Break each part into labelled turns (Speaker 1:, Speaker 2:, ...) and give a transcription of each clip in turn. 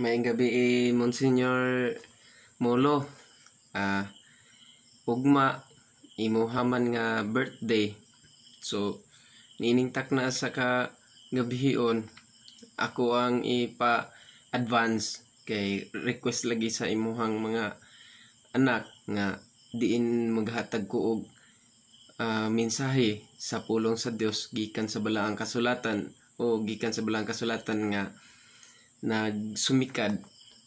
Speaker 1: Maayong gabi eh, Monsignor Molo. Ah, ugma imuhaman nga birthday. So, niiningtak na sa ka gabihion. Ako ang ipa-advance kay request lagi sa imuhang mga anak nga diin maghatag ko og uh, mensahe sa pulong sa Dios gikan sa balaang kasulatan o gikan sa balaang kasulatan nga nagsumikad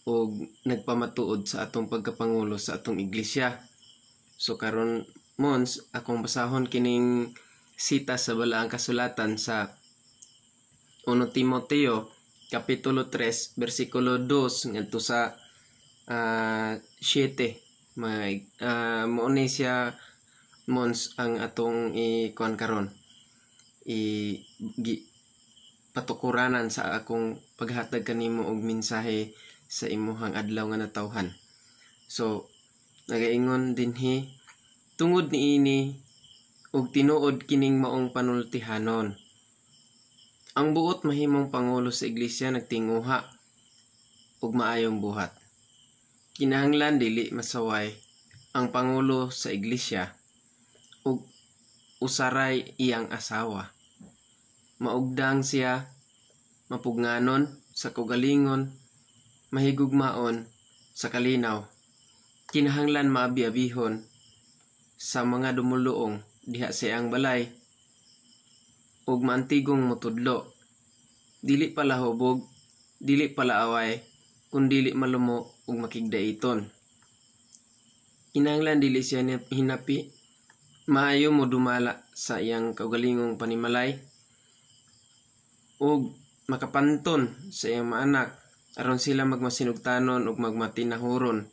Speaker 1: o nagpamatuod sa atong pagkapangulo sa atong iglesia. So karon mons akong basahon kining sita sa balaang kasulatan sa 1 Timoteo kapitulo 3 bersikulo 2 ngadto sa uh, ah, 7 may uh, ah, mo siya mons ang atong ikuan karon i patukuranan sa akong paghatag kanimo og mensahe sa imuhang adlaw nga natawhan. So, nagaingon dinhi tungod ni ini og tinuod kining maong panultihanon. Ang buot mahimong pangulo sa iglesia nagtinguha og maayong buhat. Kinahanglan dili masaway ang pangulo sa iglesia og usaray iyang asawa. Maugdang siya mapugnanon sa kaugalingon, mahigugmaon sa kalinaw, kinahanglan maabi-abihon sa mga dumuluong diha sa ang balay, ug mantigong mutudlo, dili pala hubog, dili pala away, kun dili malumo ug makigdaiton. Kinahanglan dili siya hinapi, maayo mo dumala sa iyang kaugalingong panimalay, ug makapanton sa iyang anak aron sila magmasinugtanon ug magmatinahuron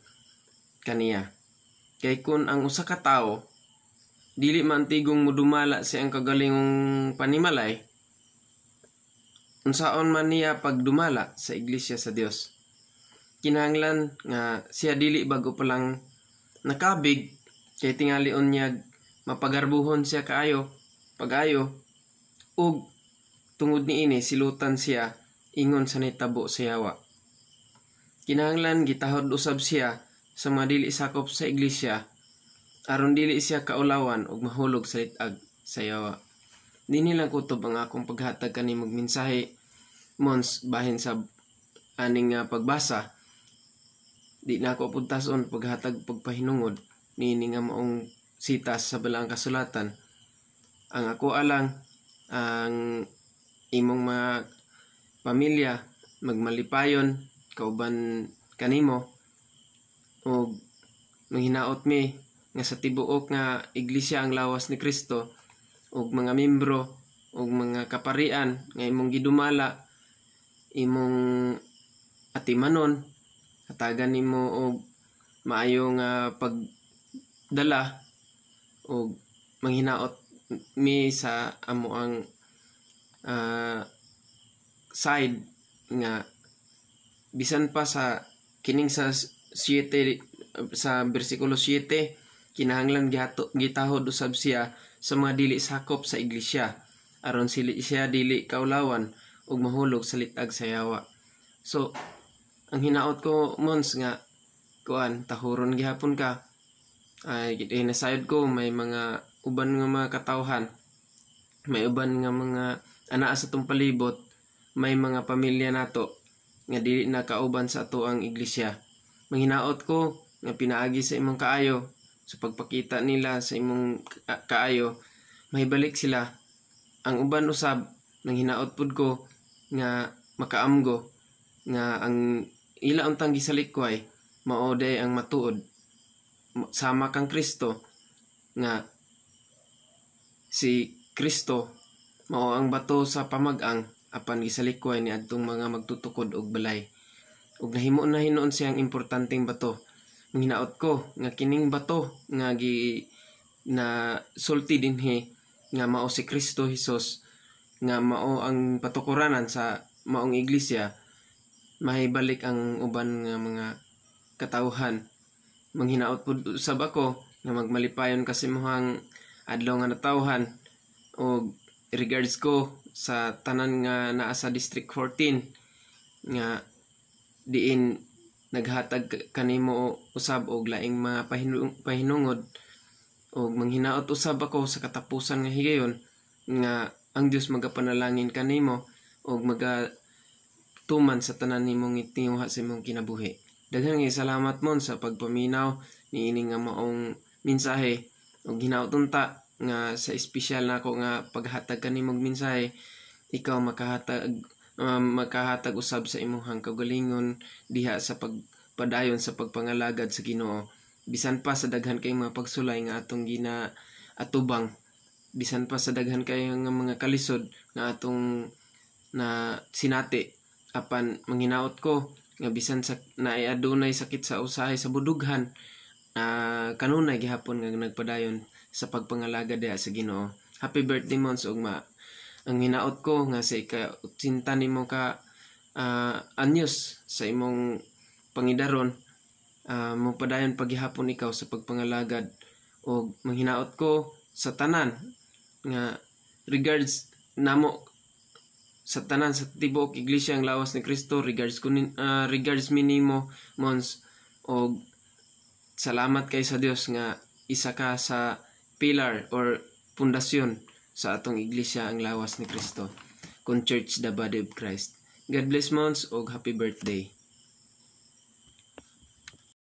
Speaker 1: kaniya. Kay kun ang usa ka tawo dili man mantigong mudumala sa ang kagalingong panimalay, unsaon man niya pagdumala sa iglesia sa Dios. Kinahanglan nga siya dili bago pa lang nakabig kay tingali niya mapagarbuhon siya kaayo pagayo ug Tungod ni ini silutan siya ingon sa nitabo sa yawa. Kinahanglan gitahod usab siya sa madili sakop sa iglesia aron dili siya kaulawan ug mahulog sa litag sa yawa. Dini lang kutob ang akong paghatag kani mensahe mons bahin sa aning uh, pagbasa di na ako puntason paghatag pagpahinungod nini nga maong sitas sa balang kasulatan ang ako alang ang imong mga pamilya magmalipayon kauban kanimo o manghinaot mi nga sa tibuok nga iglesia ang lawas ni Kristo ug mga membro ug mga kaparian nga imong gidumala imong atimanon hatagan nimo og maayo nga pagdala og manghinaot mi sa amo ang uh, side nga bisan pa sa kining sa 7 sa bersikulo 7 kinahanglan gihato gitahod usab siya sa mga dili sakop sa iglesia aron sila siya dili kaulawan ug mahulog sa litag sa yawa so ang hinaot ko mons nga kuan tahuron gihapon ka ay eh, nasayod ko may mga uban nga mga katawhan may uban nga mga Anaa sa tong palibot, may mga pamilya nato nga dili nakauban sa ato ang iglesia. Manghinaot ko nga pinaagi sa imong kaayo sa pagpakita nila sa imong kaayo mahibalik sila ang uban usab nang hinaot pud ko nga makaamgo nga ang ila untang gisalikway mao day ang matuod sama kang Kristo nga si Kristo Mao ang bato sa pamag-ang apan gisalikway ni adtong mga magtutukod og balay. Ug nahimo na hinuon siyang importanteng bato. Manghinaot ko nga kining bato nga gi na sulti dinhi nga mao si Kristo Hesus nga mao ang patukuranan sa maong iglesia mahibalik ang uban nga mga katawhan manghinaot pud sa ako nga magmalipayon kasi mohang adlaw nga natawhan og regards ko sa tanan nga naa sa District 14 nga diin naghatag kanimo usab og laing mga pahinung pahinungod og manghinaot usab ako sa katapusan nga higayon nga ang Dios magapanalangin kanimo og maga tuman sa tanan nimong itinguha sa imong kinabuhi daghan nga salamat mon sa pagpaminaw ni ini nga maong mensahe og hinaot unta nga sa espesyal na ako nga paghatag kanimog minsay ikaw makahatag um, makahatag usab sa imong kaugalingon diha sa pagpadayon sa pagpangalagad sa Ginoo bisan pa sa daghan kay mga pagsulay nga atong gina atubang bisan pa sa daghan kay nga mga kalisod nga atong na sinati apan manginaot ko nga bisan sa naay adunay sakit sa usahay sa budughan uh, kanunay gihapon nga nagpadayon sa pagpangalaga diha sa Ginoo. Happy birthday Mons ugma. Ang hinaot ko nga sa ika-80 nimo ka uh, anyos sa imong pangidaron uh, mo paghihapon ikaw sa pagpangalagad o manghinaot ko sa tanan nga regards namo sa tanan sa tibok iglesia ang lawas ni Kristo regards kunin uh, ah, regards minimo mons og salamat kay sa Dios nga isa ka sa pillar or pundasyon sa atong iglesia ang lawas ni Kristo. Kung church the body of Christ. God bless months og happy birthday.